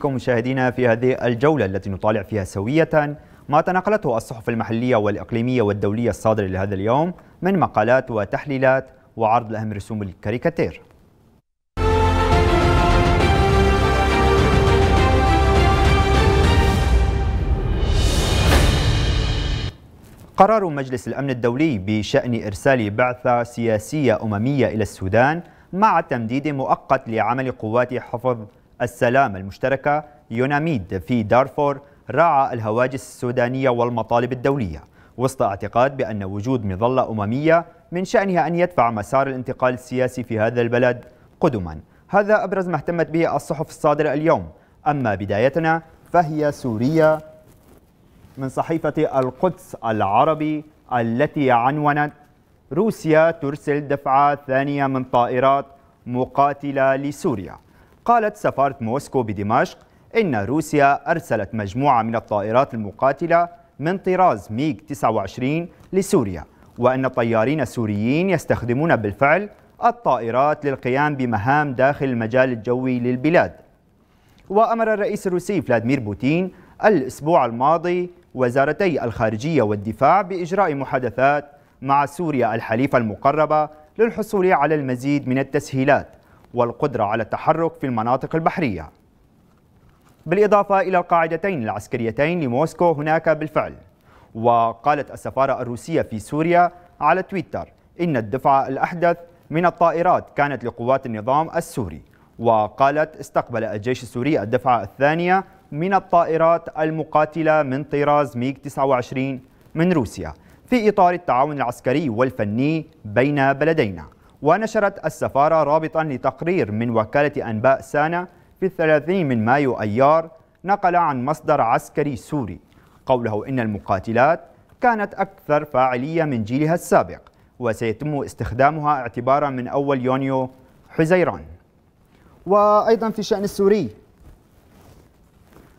إليكم مشاهدينا في هذه الجولة التي نطالع فيها سوية ما تناقلته الصحف المحلية والإقليمية والدولية الصادرة لهذا اليوم من مقالات وتحليلات وعرض لأهم رسوم الكاريكاتير قرار مجلس الأمن الدولي بشأن إرسال بعثة سياسية أممية إلى السودان مع تمديد مؤقت لعمل قوات حفظ السلام المشتركة يوناميد في دارفور راعى الهواجس السودانية والمطالب الدولية وسط اعتقاد بأن وجود مظلة أممية من شأنها أن يدفع مسار الانتقال السياسي في هذا البلد قدما هذا أبرز ما اهتمت به الصحف الصادرة اليوم أما بدايتنا فهي سوريا من صحيفة القدس العربي التي عنونت روسيا ترسل دفعة ثانية من طائرات مقاتلة لسوريا قالت سفارة موسكو بدمشق إن روسيا أرسلت مجموعة من الطائرات المقاتلة من طراز ميغ 29 لسوريا وأن الطيارين السوريين يستخدمون بالفعل الطائرات للقيام بمهام داخل المجال الجوي للبلاد وأمر الرئيس الروسي فلاديمير بوتين الأسبوع الماضي وزارتي الخارجية والدفاع بإجراء محادثات مع سوريا الحليفة المقربة للحصول على المزيد من التسهيلات والقدرة على التحرك في المناطق البحرية بالإضافة إلى القاعدتين العسكريتين لموسكو هناك بالفعل وقالت السفارة الروسية في سوريا على تويتر إن الدفعة الأحدث من الطائرات كانت لقوات النظام السوري وقالت استقبل الجيش السوري الدفعة الثانية من الطائرات المقاتلة من طراز ميغ 29 من روسيا في إطار التعاون العسكري والفني بين بلدينا ونشرت السفارة رابطا لتقرير من وكالة أنباء سانا في الثلاثين من مايو أيار نقل عن مصدر عسكري سوري قوله إن المقاتلات كانت أكثر فاعلية من جيلها السابق وسيتم استخدامها اعتبارا من أول يونيو حزيران وأيضا في الشأن السوري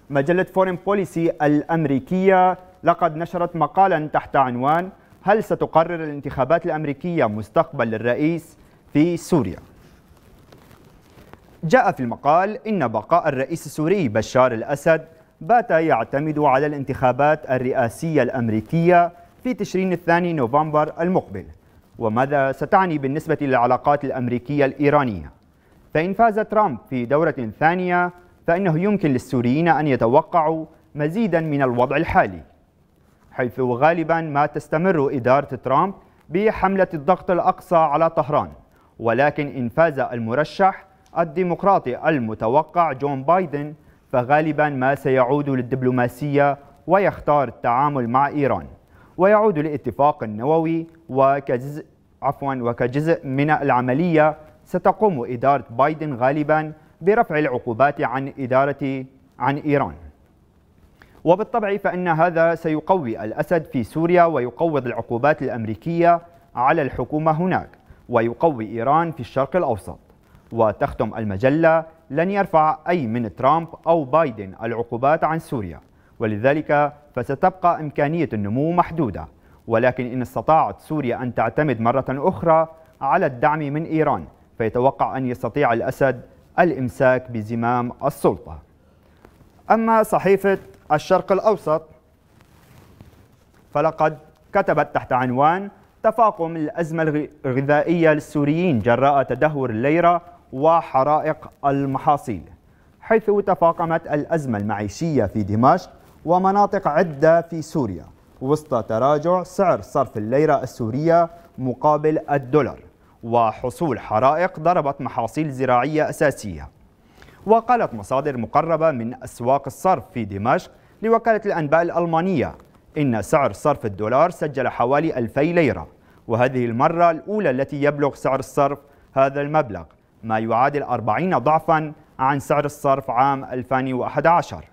مجلة فورين بوليسي الأمريكية لقد نشرت مقالا تحت عنوان هل ستقرر الانتخابات الأمريكية مستقبل الرئيس في سوريا؟ جاء في المقال إن بقاء الرئيس السوري بشار الأسد بات يعتمد على الانتخابات الرئاسية الأمريكية في تشرين الثاني نوفمبر المقبل وماذا ستعني بالنسبة للعلاقات الأمريكية الإيرانية فإن فاز ترامب في دورة ثانية فإنه يمكن للسوريين أن يتوقعوا مزيدا من الوضع الحالي حيث غالبا ما تستمر إدارة ترامب بحملة الضغط الأقصى على طهران ولكن إن فاز المرشح الديمقراطي المتوقع جون بايدن فغالبا ما سيعود للدبلوماسية ويختار التعامل مع إيران ويعود الاتفاق النووي وكجزء عفوا وكجزء من العملية ستقوم إدارة بايدن غالبا برفع العقوبات عن إدارة عن إيران وبالطبع فإن هذا سيقوي الأسد في سوريا ويقوض العقوبات الأمريكية على الحكومة هناك ويقوي إيران في الشرق الأوسط وتختم المجلة لن يرفع أي من ترامب أو بايدن العقوبات عن سوريا ولذلك فستبقى إمكانية النمو محدودة ولكن إن استطاعت سوريا أن تعتمد مرة أخرى على الدعم من إيران فيتوقع أن يستطيع الأسد الإمساك بزمام السلطة أما صحيفة الشرق الأوسط فلقد كتبت تحت عنوان تفاقم الأزمة الغذائية للسوريين جراء تدهور الليرة وحرائق المحاصيل حيث تفاقمت الأزمة المعيشية في دمشق ومناطق عدة في سوريا وسط تراجع سعر صرف الليرة السورية مقابل الدولار وحصول حرائق ضربت محاصيل زراعية أساسية وقالت مصادر مقربة من أسواق الصرف في دمشق لوكالة الأنباء الألمانية إن سعر صرف الدولار سجل حوالي 2000 ليرة وهذه المرة الأولى التي يبلغ سعر الصرف هذا المبلغ ما يعادل 40 ضعفا عن سعر الصرف عام 2011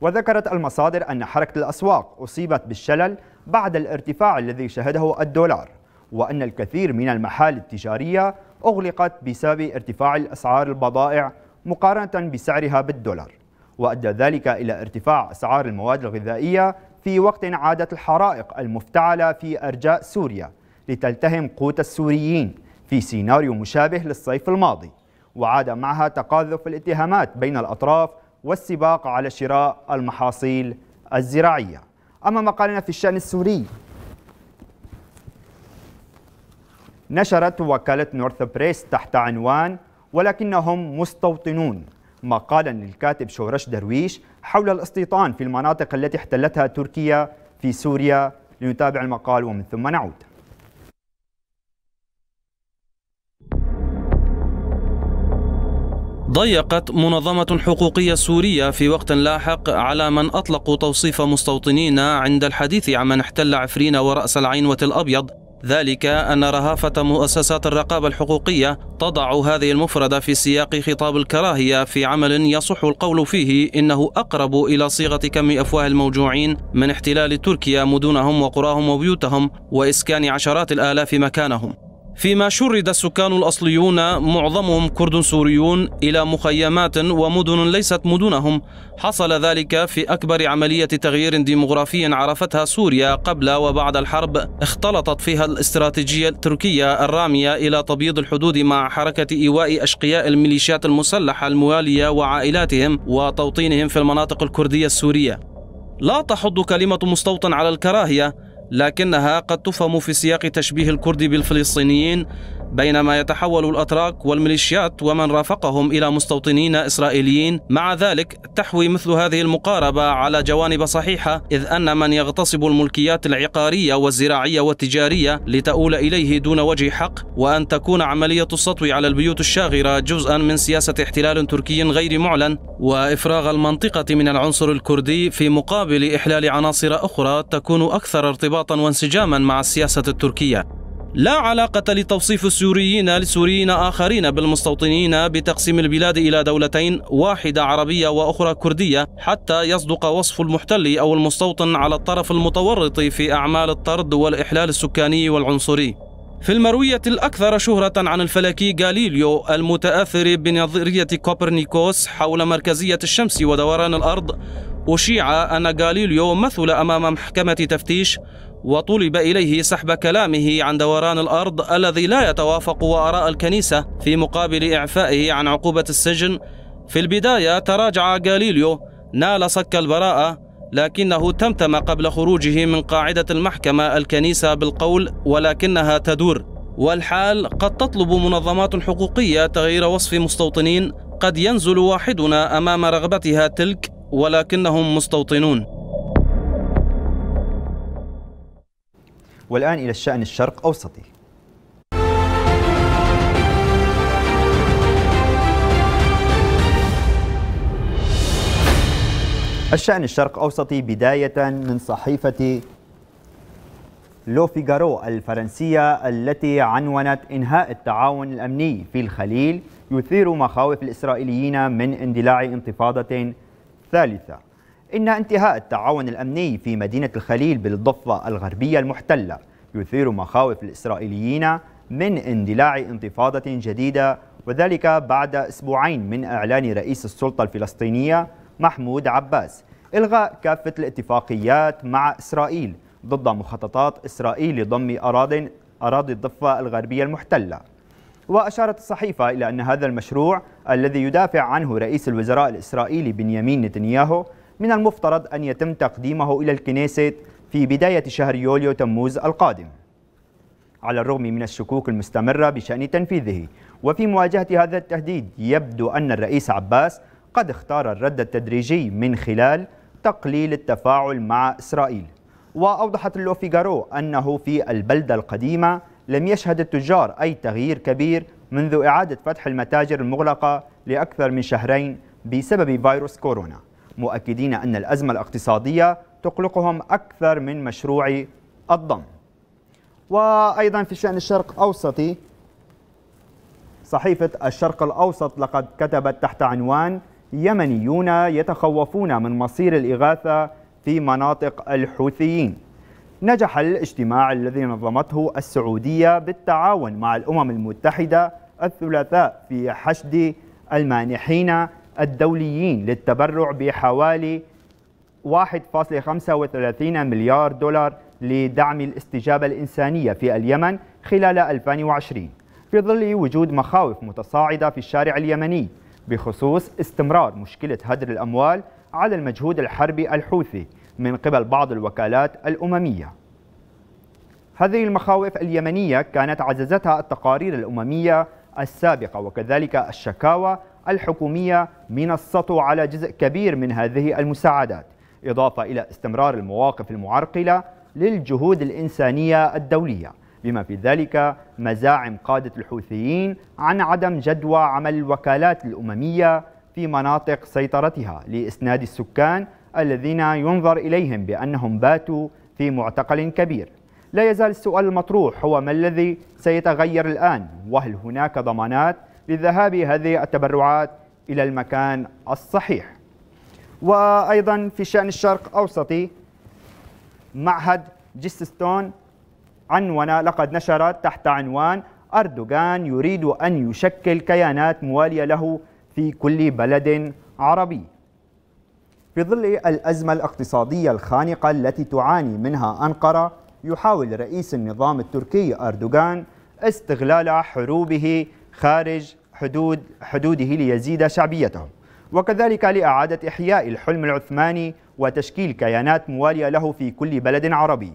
وذكرت المصادر أن حركة الأسواق أصيبت بالشلل بعد الارتفاع الذي شهده الدولار وأن الكثير من المحال التجارية أغلقت بسبب ارتفاع الأسعار البضائع مقارنة بسعرها بالدولار وأدى ذلك إلى ارتفاع أسعار المواد الغذائية في وقت عادت الحرائق المفتعلة في أرجاء سوريا لتلتهم قوت السوريين في سيناريو مشابه للصيف الماضي وعاد معها تقاذف الاتهامات بين الأطراف والسباق على شراء المحاصيل الزراعية أما مقالنا في الشأن السوري نشرت وكالة نورث بريس تحت عنوان ولكنهم مستوطنون مقالا للكاتب شورش درويش حول الاستيطان في المناطق التي احتلتها تركيا في سوريا لنتابع المقال ومن ثم نعود ضيقت منظمة حقوقية سورية في وقت لاحق على من أطلقوا توصيف مستوطنين عند الحديث عن من احتل عفرين ورأس العين الأبيض ذلك أن رهافة مؤسسات الرقابة الحقوقية تضع هذه المفردة في سياق خطاب الكراهية في عمل يصح القول فيه إنه أقرب إلى صيغة كم أفواه الموجوعين من احتلال تركيا مدنهم وقراهم وبيوتهم وإسكان عشرات الآلاف مكانهم فيما شرد السكان الأصليون معظمهم كرد سوريون إلى مخيمات ومدن ليست مدنهم حصل ذلك في أكبر عملية تغيير ديمغرافي عرفتها سوريا قبل وبعد الحرب اختلطت فيها الاستراتيجية التركية الرامية إلى تبييض الحدود مع حركة إيواء أشقياء الميليشيات المسلحة الموالية وعائلاتهم وتوطينهم في المناطق الكردية السورية لا تحض كلمة مستوطن على الكراهية لكنها قد تفهم في سياق تشبيه الكرد بالفلسطينيين بينما يتحول الأتراك والميليشيات ومن رافقهم إلى مستوطنين إسرائيليين مع ذلك تحوي مثل هذه المقاربة على جوانب صحيحة إذ أن من يغتصب الملكيات العقارية والزراعية والتجارية لتؤول إليه دون وجه حق وأن تكون عملية السطو على البيوت الشاغرة جزءا من سياسة احتلال تركي غير معلن وإفراغ المنطقة من العنصر الكردي في مقابل إحلال عناصر أخرى تكون أكثر ارتباطا وانسجاما مع السياسة التركية لا علاقة لتوصيف السوريين لسوريين آخرين بالمستوطنين بتقسيم البلاد إلى دولتين واحدة عربية وأخرى كردية حتى يصدق وصف المحتل أو المستوطن على الطرف المتورط في أعمال الطرد والإحلال السكاني والعنصري في المروية الأكثر شهرة عن الفلكي غاليليو المتأثر بنظرية كوبرنيكوس حول مركزية الشمس ودوران الأرض أشيع أن غاليليو مثل أمام محكمة تفتيش وطلب إليه سحب كلامه عن دوران الأرض الذي لا يتوافق وآراء الكنيسة في مقابل إعفائه عن عقوبة السجن في البداية تراجع غاليليو نال صك البراءة لكنه تمتم قبل خروجه من قاعدة المحكمة الكنيسة بالقول ولكنها تدور والحال قد تطلب منظمات حقوقية تغيير وصف مستوطنين قد ينزل واحدنا أمام رغبتها تلك ولكنهم مستوطنون والآن إلى الشأن الشرق أوسطي الشأن الشرق أوسطي بداية من صحيفة لو فيغارو الفرنسية التي عنونت إنهاء التعاون الأمني في الخليل يثير مخاوف الإسرائيليين من اندلاع انتفاضة ثالثة إن انتهاء التعاون الأمني في مدينة الخليل بالضفة الغربية المحتلة يثير مخاوف الإسرائيليين من اندلاع انتفاضة جديدة وذلك بعد أسبوعين من إعلان رئيس السلطة الفلسطينية محمود عباس إلغاء كافة الاتفاقيات مع إسرائيل ضد مخططات إسرائيل لضم أراضي أراضي الضفة الغربية المحتلة وأشارت الصحيفة إلى أن هذا المشروع الذي يدافع عنه رئيس الوزراء الإسرائيلي بنيامين نتنياهو من المفترض أن يتم تقديمه إلى الكنيست في بداية شهر يوليو تموز القادم على الرغم من الشكوك المستمرة بشأن تنفيذه وفي مواجهة هذا التهديد يبدو أن الرئيس عباس قد اختار الرد التدريجي من خلال تقليل التفاعل مع إسرائيل وأوضحت اللوفيغارو أنه في البلدة القديمة لم يشهد التجار أي تغيير كبير منذ إعادة فتح المتاجر المغلقة لأكثر من شهرين بسبب فيروس كورونا مؤكدين أن الأزمة الاقتصادية تقلقهم أكثر من مشروع الضم وأيضا في شأن الشرق أوسطي صحيفة الشرق الأوسط لقد كتبت تحت عنوان يمنيون يتخوفون من مصير الإغاثة في مناطق الحوثيين نجح الاجتماع الذي نظمته السعودية بالتعاون مع الأمم المتحدة الثلاثاء في حشد المانحين الدوليين للتبرع بحوالي 1.35 مليار دولار لدعم الاستجابة الإنسانية في اليمن خلال 2020 في ظل وجود مخاوف متصاعدة في الشارع اليمني بخصوص استمرار مشكلة هدر الأموال على المجهود الحربي الحوثي من قبل بعض الوكالات الأممية هذه المخاوف اليمنية كانت عززتها التقارير الأممية السابقة وكذلك الشكاوى الحكومية من السطو على جزء كبير من هذه المساعدات إضافة إلى استمرار المواقف المعرقلة للجهود الإنسانية الدولية بما في ذلك مزاعم قادة الحوثيين عن عدم جدوى عمل الوكالات الأممية في مناطق سيطرتها لإسناد السكان الذين ينظر إليهم بأنهم باتوا في معتقل كبير لا يزال السؤال المطروح هو ما الذي سيتغير الآن وهل هناك ضمانات لذهاب هذه التبرعات إلى المكان الصحيح وأيضا في شأن الشرق أوسطي معهد جيسستون عنونة لقد نشرت تحت عنوان أردوغان يريد أن يشكل كيانات موالية له في كل بلد عربي في ظل الأزمة الاقتصادية الخانقة التي تعاني منها أنقرة يحاول رئيس النظام التركي أردوغان استغلال حروبه خارج حدود حدوده ليزيد شعبيته وكذلك لإعادة إحياء الحلم العثماني وتشكيل كيانات موالية له في كل بلد عربي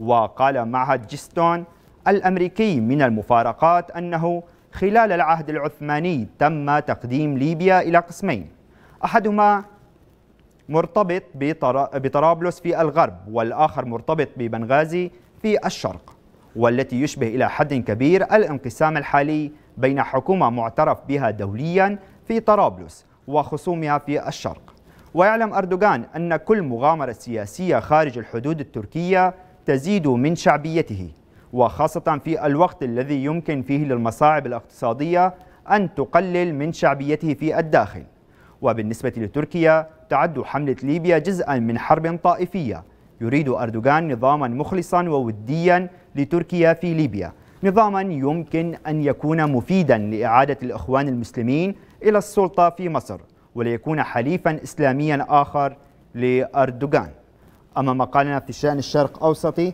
وقال معهد جيستون الأمريكي من المفارقات أنه خلال العهد العثماني تم تقديم ليبيا إلى قسمين أحدهما مرتبط بطرابلس في الغرب والآخر مرتبط ببنغازي في الشرق والتي يشبه إلى حد كبير الانقسام الحالي بين حكومة معترف بها دوليا في طرابلس وخصومها في الشرق ويعلم أردوغان أن كل مغامرة سياسية خارج الحدود التركية تزيد من شعبيته وخاصة في الوقت الذي يمكن فيه للمصاعب الاقتصادية أن تقلل من شعبيته في الداخل وبالنسبة لتركيا تعد حملة ليبيا جزءا من حرب طائفية يريد أردوغان نظاما مخلصا ووديا لتركيا في ليبيا نظاما يمكن أن يكون مفيدا لإعادة الإخوان المسلمين إلى السلطة في مصر وليكون حليفا إسلاميا آخر لأردوغان أما مقالنا في الشأن الشرق أوسطي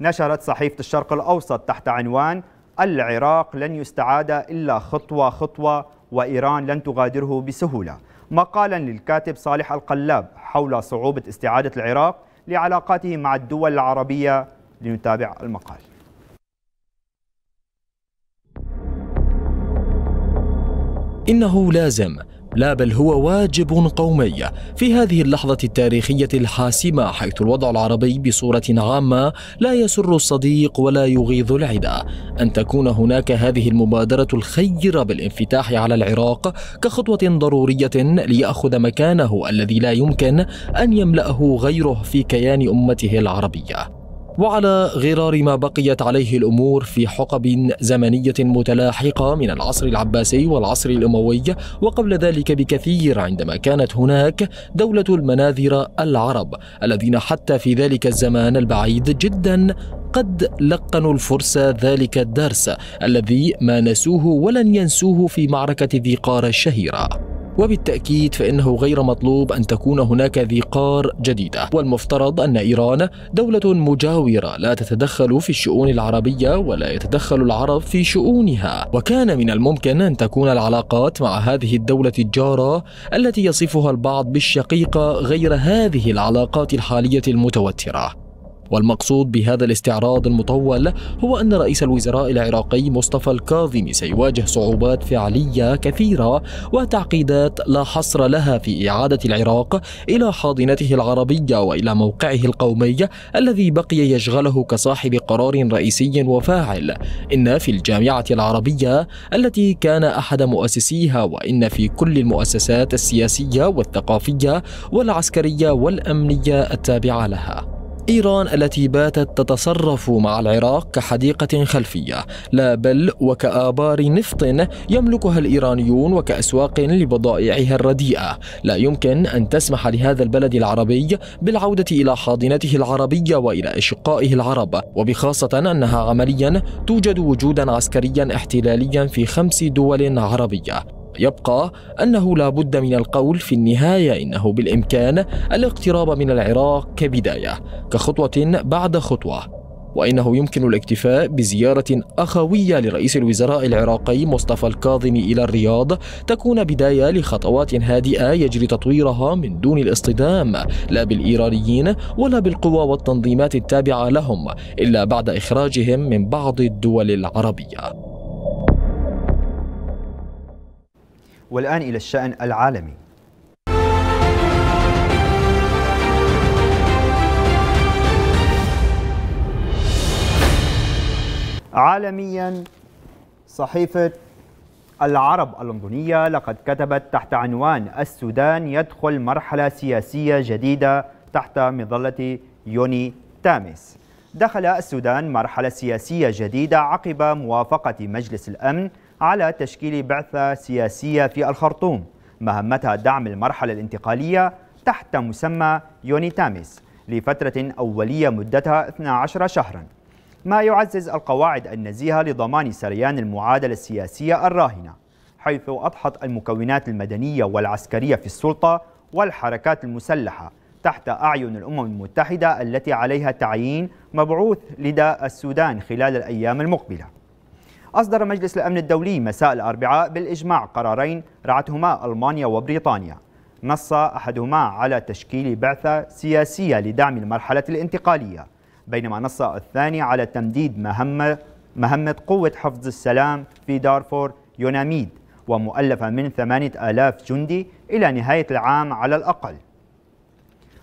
نشرت صحيفة الشرق الأوسط تحت عنوان العراق لن يستعاد إلا خطوة خطوة وإيران لن تغادره بسهولة مقالا للكاتب صالح القلاب حول صعوبة استعادة العراق لعلاقاته مع الدول العربية لنتابع المقال إنه لازم لا بل هو واجب قومي في هذه اللحظة التاريخية الحاسمة حيث الوضع العربي بصورة عامة لا يسر الصديق ولا يغيظ العدا أن تكون هناك هذه المبادرة الخيرة بالانفتاح على العراق كخطوة ضرورية ليأخذ مكانه الذي لا يمكن أن يملأه غيره في كيان أمته العربية وعلى غرار ما بقيت عليه الأمور في حقب زمنية متلاحقة من العصر العباسي والعصر الأموي وقبل ذلك بكثير عندما كانت هناك دولة المناذر العرب الذين حتى في ذلك الزمان البعيد جدا قد لقنوا الفرس ذلك الدرس الذي ما نسوه ولن ينسوه في معركة ذي قار الشهيرة وبالتأكيد فإنه غير مطلوب أن تكون هناك ذي قار جديدة والمفترض أن إيران دولة مجاورة لا تتدخل في الشؤون العربية ولا يتدخل العرب في شؤونها وكان من الممكن أن تكون العلاقات مع هذه الدولة الجارة التي يصفها البعض بالشقيقة غير هذه العلاقات الحالية المتوترة والمقصود بهذا الاستعراض المطول هو أن رئيس الوزراء العراقي مصطفى الكاظمي سيواجه صعوبات فعلية كثيرة وتعقيدات لا حصر لها في إعادة العراق إلى حاضنته العربية وإلى موقعه القومي الذي بقي يشغله كصاحب قرار رئيسي وفاعل إن في الجامعة العربية التي كان أحد مؤسسيها وإن في كل المؤسسات السياسية والثقافية والعسكرية والأمنية التابعة لها إيران التي باتت تتصرف مع العراق كحديقة خلفية لا بل وكآبار نفط يملكها الإيرانيون وكأسواق لبضائعها الرديئة لا يمكن أن تسمح لهذا البلد العربي بالعودة إلى حاضنته العربية وإلى أشقائه العرب وبخاصة أنها عمليا توجد وجودا عسكريا احتلاليا في خمس دول عربية يبقى أنه لا بد من القول في النهاية إنه بالإمكان الاقتراب من العراق كبداية كخطوة بعد خطوة وإنه يمكن الاكتفاء بزيارة أخوية لرئيس الوزراء العراقي مصطفى الكاظم إلى الرياض تكون بداية لخطوات هادئة يجري تطويرها من دون الاصطدام لا بالإيرانيين ولا بالقوى والتنظيمات التابعة لهم إلا بعد إخراجهم من بعض الدول العربية والآن إلى الشأن العالمي عالميا صحيفة العرب اللندنية لقد كتبت تحت عنوان السودان يدخل مرحلة سياسية جديدة تحت مظلة يوني تامس دخل السودان مرحلة سياسية جديدة عقب موافقة مجلس الأمن على تشكيل بعثة سياسية في الخرطوم مهمتها دعم المرحلة الانتقالية تحت مسمى يونيتاميس لفترة أولية مدتها 12 شهراً ما يعزز القواعد النزيهة لضمان سريان المعادلة السياسية الراهنة حيث أضحت المكونات المدنية والعسكرية في السلطة والحركات المسلحة تحت أعين الأمم المتحدة التي عليها تعيين مبعوث لدى السودان خلال الأيام المقبلة أصدر مجلس الأمن الدولي مساء الأربعاء بالإجماع قرارين رعتهما ألمانيا وبريطانيا نص أحدهما على تشكيل بعثة سياسية لدعم المرحلة الانتقالية بينما نص الثاني على تمديد مهمة, مهمة قوة حفظ السلام في دارفور يوناميد ومؤلفة من ثمانية آلاف جندي إلى نهاية العام على الأقل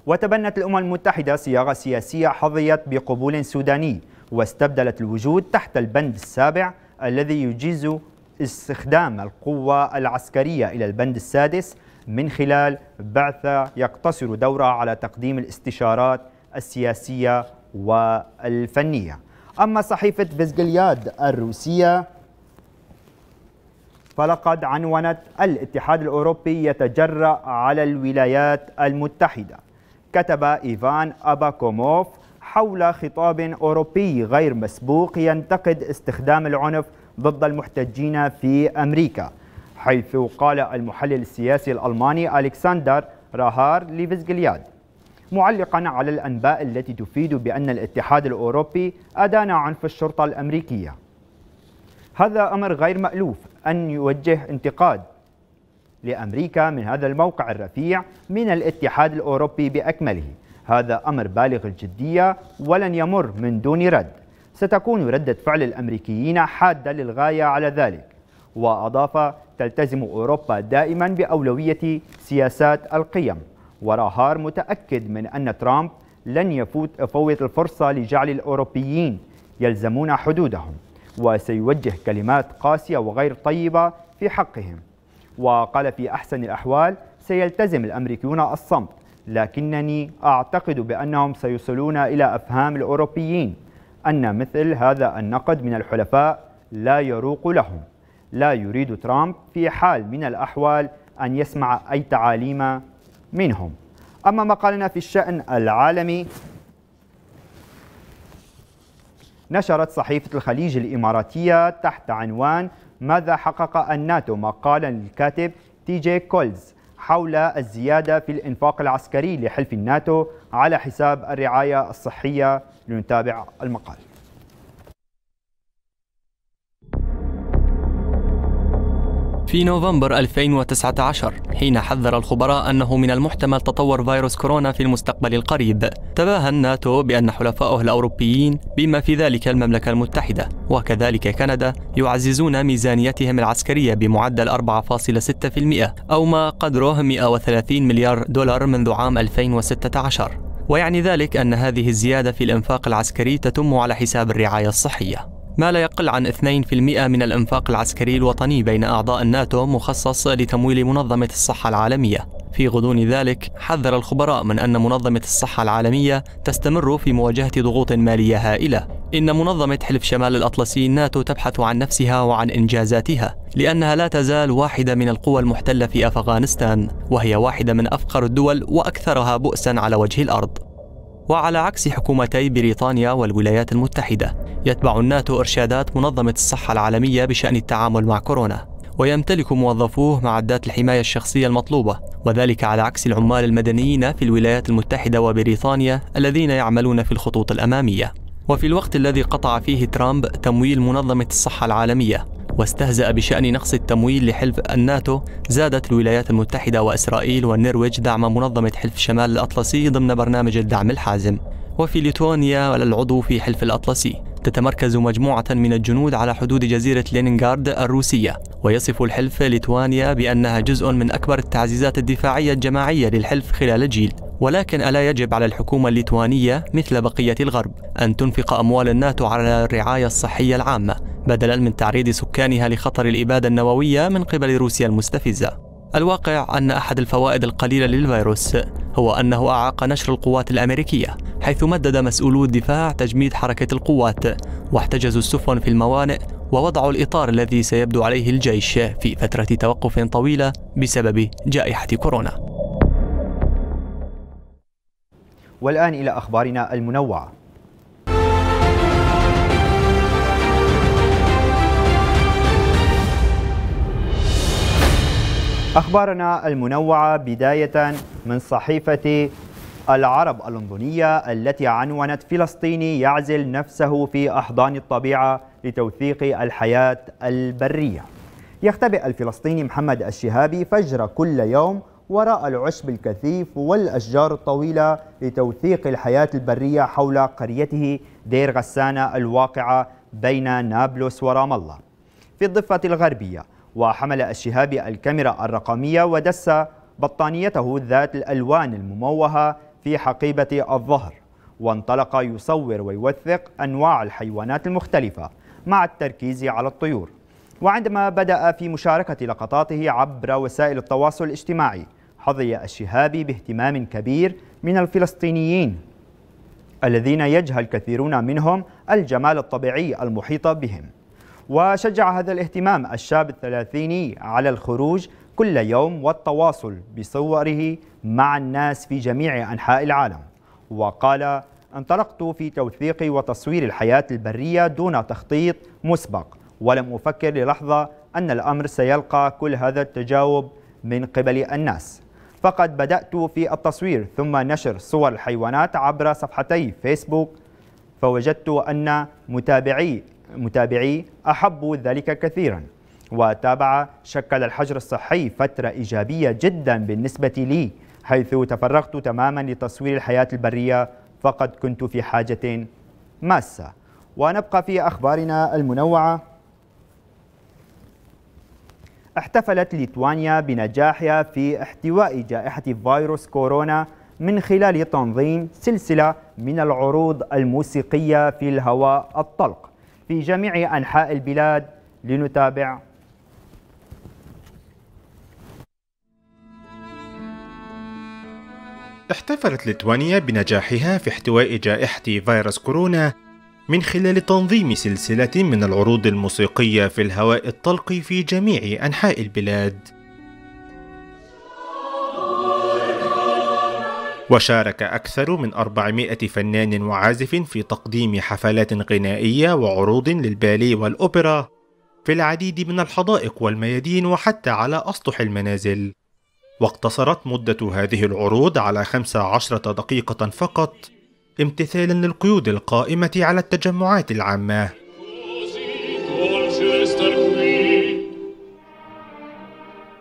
وتبنت الأمم المتحدة صياغة سياسية حظيت بقبول سوداني واستبدلت الوجود تحت البند السابع الذي يجيز استخدام القوة العسكرية إلى البند السادس من خلال بعثة يقتصر دورها على تقديم الاستشارات السياسية والفنية أما صحيفة فيزجلياد الروسية فلقد عنونت الاتحاد الأوروبي يتجرأ على الولايات المتحدة كتب إيفان أباكوموف حول خطاب أوروبي غير مسبوق ينتقد استخدام العنف ضد المحتجين في أمريكا حيث قال المحلل السياسي الألماني ألكسندر راهار ليفزجلياد معلقا على الأنباء التي تفيد بأن الاتحاد الأوروبي أدان عنف الشرطة الأمريكية هذا أمر غير مألوف أن يوجه انتقاد لأمريكا من هذا الموقع الرفيع من الاتحاد الأوروبي بأكمله هذا أمر بالغ الجدية ولن يمر من دون رد ستكون ردة فعل الأمريكيين حادة للغاية على ذلك وأضاف تلتزم أوروبا دائما بأولوية سياسات القيم وراهار متأكد من أن ترامب لن يفوت يفوت الفرصة لجعل الأوروبيين يلزمون حدودهم وسيوجه كلمات قاسية وغير طيبة في حقهم وقال في أحسن الأحوال سيلتزم الأمريكيون الصمت لكنني أعتقد بأنهم سيصلون إلى أفهام الأوروبيين أن مثل هذا النقد من الحلفاء لا يروق لهم لا يريد ترامب في حال من الأحوال أن يسمع أي تعاليم منهم أما مقالنا في الشأن العالمي نشرت صحيفة الخليج الإماراتية تحت عنوان ماذا حقق الناتو مقالا للكاتب تي جي كولز حول الزيادة في الإنفاق العسكري لحلف الناتو على حساب الرعاية الصحية لنتابع المقال في نوفمبر 2019 حين حذر الخبراء أنه من المحتمل تطور فيروس كورونا في المستقبل القريب تباهى الناتو بأن حلفائه الأوروبيين بما في ذلك المملكة المتحدة وكذلك كندا يعززون ميزانيتهم العسكرية بمعدل 4.6% أو ما قدره 130 مليار دولار منذ عام 2016 ويعني ذلك أن هذه الزيادة في الإنفاق العسكري تتم على حساب الرعاية الصحية ما لا يقل عن 2% من الإنفاق العسكري الوطني بين أعضاء الناتو مخصص لتمويل منظمة الصحة العالمية في غضون ذلك حذر الخبراء من أن منظمة الصحة العالمية تستمر في مواجهة ضغوط مالية هائلة إن منظمة حلف شمال الأطلسي الناتو تبحث عن نفسها وعن إنجازاتها لأنها لا تزال واحدة من القوى المحتلة في أفغانستان وهي واحدة من أفقر الدول وأكثرها بؤسا على وجه الأرض وعلى عكس حكومتي بريطانيا والولايات المتحدة يتبع الناتو إرشادات منظمة الصحة العالمية بشأن التعامل مع كورونا ويمتلك موظفوه معدات الحماية الشخصية المطلوبة وذلك على عكس العمال المدنيين في الولايات المتحدة وبريطانيا الذين يعملون في الخطوط الأمامية وفي الوقت الذي قطع فيه ترامب تمويل منظمة الصحة العالمية واستهزأ بشأن نقص التمويل لحلف الناتو زادت الولايات المتحدة وإسرائيل والنرويج دعم منظمة حلف شمال الأطلسي ضمن برنامج الدعم الحازم وفي ليتوانيا العضو في حلف الأطلسي تتمركز مجموعة من الجنود على حدود جزيرة لينينغارد الروسية ويصف الحلف ليتوانيا بأنها جزء من أكبر التعزيزات الدفاعية الجماعية للحلف خلال الجيل ولكن ألا يجب على الحكومة الليتوانية مثل بقية الغرب أن تنفق أموال الناتو على الرعاية الصحية العامة بدلا من تعريض سكانها لخطر الإبادة النووية من قبل روسيا المستفزة. الواقع أن أحد الفوائد القليلة للفيروس هو أنه أعاق نشر القوات الأمريكية حيث مدد مسؤولو الدفاع تجميد حركة القوات واحتجزوا السفن في الموانئ ووضعوا الإطار الذي سيبدو عليه الجيش في فترة توقف طويلة بسبب جائحة كورونا والآن إلى أخبارنا المنوعة أخبارنا المنوعة بداية من صحيفة العرب اللندنية التي عنونت فلسطيني يعزل نفسه في أحضان الطبيعة لتوثيق الحياة البرية يختبئ الفلسطيني محمد الشهابي فجر كل يوم وراء العشب الكثيف والأشجار الطويلة لتوثيق الحياة البرية حول قريته دير غسانة الواقعة بين نابلس ورام الله في الضفة الغربية وحمل الشهابي الكاميرا الرقمية ودس بطانيته ذات الألوان المموهة في حقيبة الظهر وانطلق يصور ويوثق أنواع الحيوانات المختلفة مع التركيز على الطيور وعندما بدأ في مشاركة لقطاته عبر وسائل التواصل الاجتماعي حظي الشهابي باهتمام كبير من الفلسطينيين الذين يجهل كثيرون منهم الجمال الطبيعي المحيط بهم وشجع هذا الاهتمام الشاب الثلاثيني على الخروج كل يوم والتواصل بصوره مع الناس في جميع أنحاء العالم وقال انطلقت في توثيق وتصوير الحياة البرية دون تخطيط مسبق ولم أفكر للحظة أن الأمر سيلقى كل هذا التجاوب من قبل الناس فقد بدأت في التصوير ثم نشر صور الحيوانات عبر صفحتي فيسبوك فوجدت أن متابعي متابعي أحبوا ذلك كثيرا وتابع شكل الحجر الصحي فترة إيجابية جدا بالنسبة لي حيث تفرغت تماما لتصوير الحياة البرية فقد كنت في حاجة ماسة ونبقى في أخبارنا المنوعة احتفلت ليتوانيا بنجاحها في احتواء جائحة فيروس كورونا من خلال تنظيم سلسلة من العروض الموسيقية في الهواء الطلق في جميع أنحاء البلاد لنتابع احتفلت لتوانيا بنجاحها في احتواء جائحة فيروس كورونا من خلال تنظيم سلسلة من العروض الموسيقية في الهواء الطلق في جميع أنحاء البلاد وشارك أكثر من 400 فنان وعازف في تقديم حفلات غنائية وعروض للبالي والأوبرا في العديد من الحدائق والميادين وحتى على أسطح المنازل واقتصرت مدة هذه العروض على 15 دقيقة فقط امتثالا للقيود القائمة على التجمعات العامة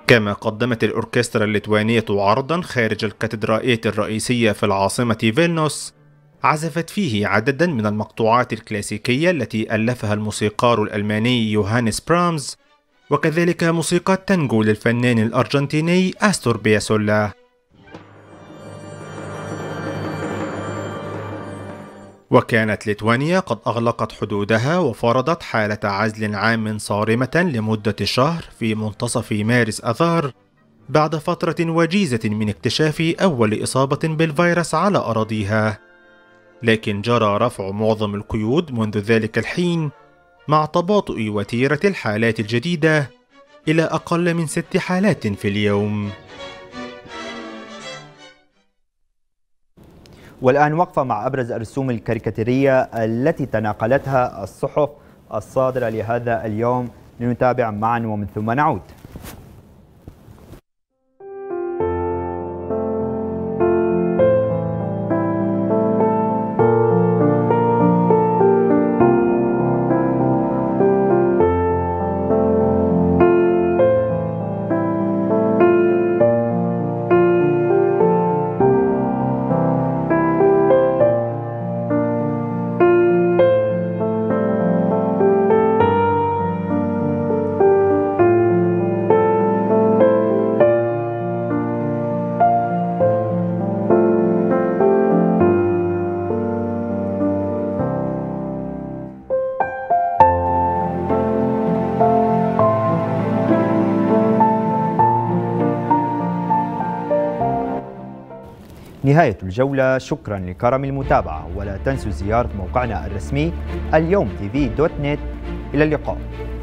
كما قدمت الأوركسترا الليتوانية عرضا خارج الكاتدرائية الرئيسية في العاصمة فيلنوس عزفت فيه عددا من المقطوعات الكلاسيكية التي ألفها الموسيقار الألماني يوهانس برامز وكذلك موسيقى التانجو للفنان الأرجنتيني أستور بياسولا وكانت ليتوانيا قد أغلقت حدودها وفرضت حالة عزل عام صارمة لمدة شهر في منتصف مارس أذار بعد فترة وجيزة من اكتشاف أول إصابة بالفيروس على أراضيها لكن جرى رفع معظم القيود منذ ذلك الحين مع تباطؤ وتيرة الحالات الجديدة إلى أقل من ست حالات في اليوم والآن وقفة مع أبرز الرسوم الكاريكاتيرية التي تناقلتها الصحف الصادرة لهذا اليوم لنتابع معا ومن ثم نعود نهاية الجولة شكرا لكرم المتابعة ولا تنسوا زيارة موقعنا الرسمي اليوم تي في دوت نت إلى اللقاء